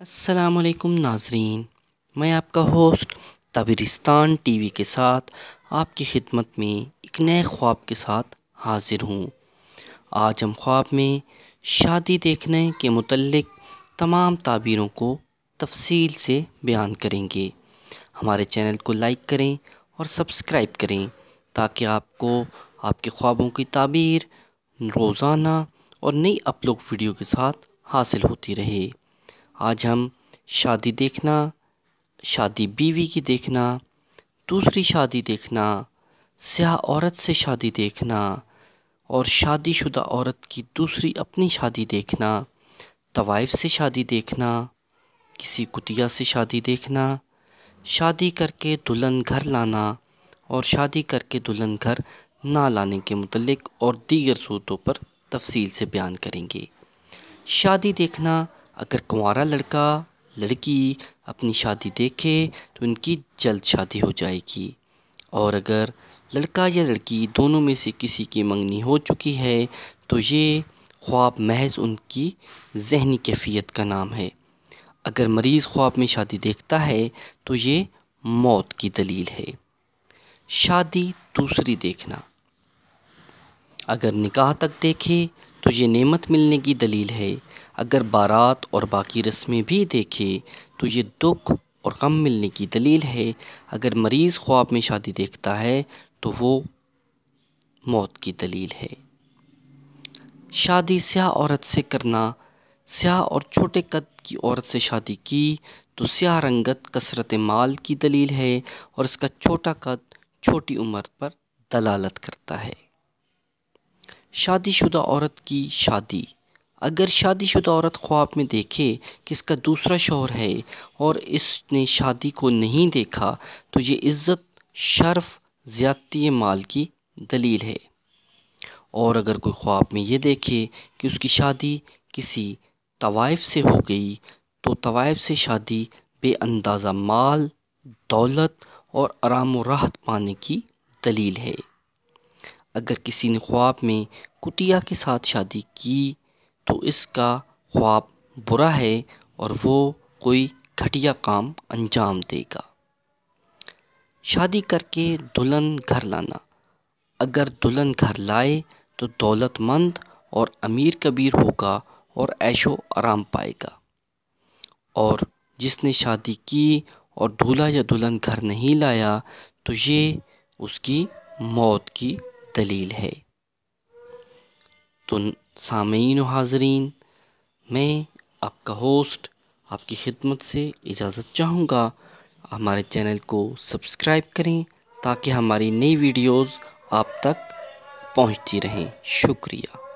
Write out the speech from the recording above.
असलकम नाजरीन मैं आपका होस्ट तबिरिस्तान टीवी के साथ आपकी खिदमत में एक नए ख्वाब के साथ हाजिर हूँ आज हम ख्वाब में शादी देखने के मतलब तमाम ताबीरों को तफसील से बयान करेंगे हमारे चैनल को लाइक करें और सब्सक्राइब करें ताकि आपको आपके ख्वाबों की ताबीर रोज़ाना और नई अपलोड वीडियो के साथ हासिल होती रहे आज हम शादी देखना शादी बीवी की देखना दूसरी शादी देखना स्याह औरत से शादी देखना और शादीशुदा औरत की दूसरी अपनी शादी देखना तवाइफ से शादी देखना किसी कुतिया से शादी देखना शादी करके दुल्हन घर लाना और शादी करके दुल्हन घर ना लाने के मतलब और दीगर सूतों पर तफसील से बयान करेंगे शादी देखना अगर कुंवारा लड़का लड़की अपनी शादी देखे तो इनकी जल्द शादी हो जाएगी और अगर लड़का या लड़की दोनों में से किसी की मंगनी हो चुकी है तो ये ख्वाब महज उनकी जहनी कैफियत का नाम है अगर मरीज़ ख्वाब में शादी देखता है तो ये मौत की दलील है शादी दूसरी देखना अगर निकाह तक देखे तो ये नेमत मिलने की दलील है अगर बारात और बाकी रस्में भी देखें तो ये दुख और गम मिलने की दलील है अगर मरीज़ ख्वाब में शादी देखता है तो वो मौत की दलील है शादी स्याह औरत से करना स्याह और छोटे कद की औरत से शादी की तो स्याह रंगत कसरत माल की दलील है और इसका छोटा कद छोटी उम्र पर दलालत करता है शादीशुदा औरत की शादी अगर शादीशुदा औरत ख्वाब में देखे कि इसका दूसरा शोहर है और इसने शादी को नहीं देखा तो ये इज़्ज़त शर्फ ज़्यादती माल की दलील है और अगर कोई ख्वाब में ये देखे कि उसकी शादी किसी तवायफ से हो गई तो तवायफ से शादी बेअंदाज़ा माल दौलत और आराम राहत पाने की दलील है अगर किसी ने ख्वाब में कुटिया के साथ शादी की तो इसका ख्वाब बुरा है और वो कोई घटिया काम अंजाम देगा शादी करके दुल्हन घर लाना अगर दुल्हन घर लाए तो दौलतमंद और अमीर कबीर होगा और ऐशो आराम पाएगा और जिसने शादी की और दूल्हा या दुल्हन घर नहीं लाया तो ये उसकी मौत की दलील है तो सामीन हाजरीन मैं आपका होस्ट आपकी खिदमत से इजाज़त चाहूँगा हमारे चैनल को सब्सक्राइब करें ताकि हमारी नई वीडियोस आप तक पहुँचती रहें शुक्रिया